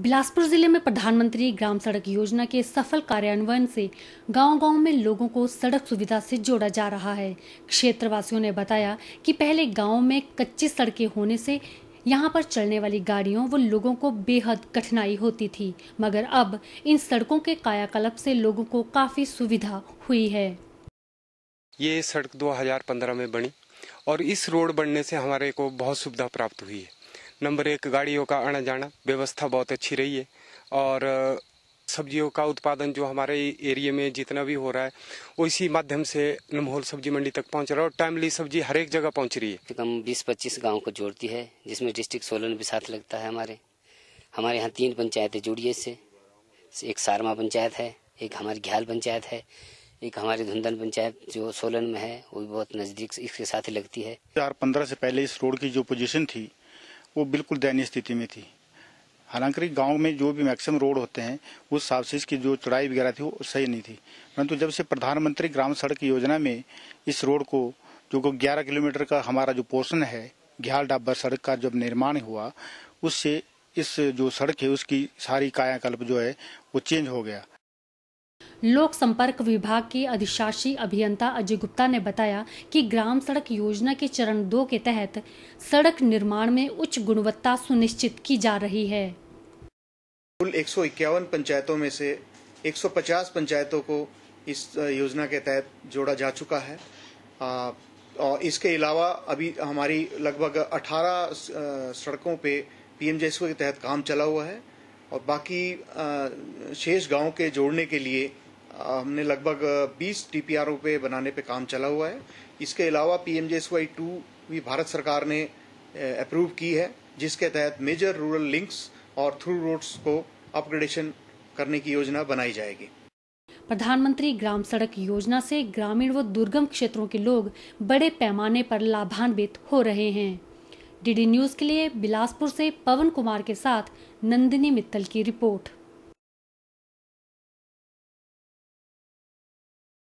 बिलासपुर जिले में प्रधानमंत्री ग्राम सड़क योजना के सफल कार्यान्वयन से गांव-गांव में लोगों को सड़क सुविधा से जोड़ा जा रहा है क्षेत्रवासियों ने बताया कि पहले गांव में कच्ची सड़कें होने से यहाँ पर चलने वाली गाड़ियों व लोगों को बेहद कठिनाई होती थी मगर अब इन सड़कों के कायाकल्प से लोगों को काफी सुविधा हुई है ये सड़क 2015 में बनी और इस रोड बनने से हमारे को बहुत सुविधा प्राप्त हुई है नंबर एक गाड़ियों का आना जाना व्यवस्था बहुत अच्छी रही है और सब्जियों का उत्पादन जो हमारे एरिया में जितना भी हो रहा है वो इसी माध्यम से नमहोल सब्जी मंडी तक पहुंच रहा है और टाइमली सब्जी हर एक जगह पहुंच रही है कम बीस पच्चीस गाँव को जोड़ती है जिसमें डिस्ट्रिक्ट सोलन भी साथ लगता है हमारे हमारे यहाँ तीन पंचायतें जुड़ी है इससे एक सारमा पंचायत है एक हमारी घ्याल पंचायत है एक हमारी धुंधन पंचायत जो सोलन में है वो भी बहुत नजदीक इसके साथ ही लगती है चार पंद्रह से पहले इस रोड की जो पोजीशन थी वो बिल्कुल दयनीय स्थिति में थी हालांकि गांव में जो भी मैक्सिमम रोड होते हैं उस से की जो चौड़ाई वगैरह थी वो सही नहीं थी परंतु जब से प्रधानमंत्री ग्राम सड़क योजना में इस रोड को जो को 11 किलोमीटर का हमारा जो पोर्शन है घ्याल डाबर सड़क का जब निर्माण हुआ उससे इस जो सड़क है उसकी सारी कायाकल्प जो है वो चेंज हो गया लोक संपर्क विभाग के अधिशासी अभियंता अजय गुप्ता ने बताया कि ग्राम सड़क योजना के चरण दो के तहत सड़क निर्माण में उच्च गुणवत्ता सुनिश्चित की जा रही है कुल एक पंचायतों में से 150 पंचायतों को इस योजना के तहत जोड़ा जा चुका है और इसके अलावा अभी हमारी लगभग 18 सड़कों पे पीएम के तहत काम चला हुआ है और बाकी शेष गांव के जोड़ने के लिए हमने लगभग 20 टी पी पे बनाने पे काम चला हुआ है इसके अलावा पी एम टू भी भारत सरकार ने अप्रूव की है जिसके तहत मेजर रूरल लिंक्स और थ्रू रोड्स को अपग्रेडेशन करने की योजना बनाई जाएगी प्रधानमंत्री ग्राम सड़क योजना से ग्रामीण व दुर्गम क्षेत्रों के लोग बड़े पैमाने पर लाभान्वित हो रहे हैं डीडी न्यूज के लिए बिलासपुर से पवन कुमार के साथ नंदिनी मित्तल की रिपोर्ट